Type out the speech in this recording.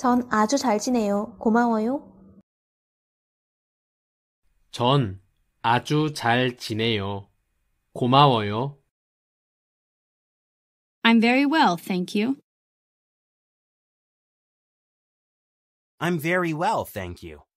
전 아주 잘 지내요. 고마워요. 전 아주 잘 지내요. 고마워요. I'm very well, thank you. I'm very well, thank you.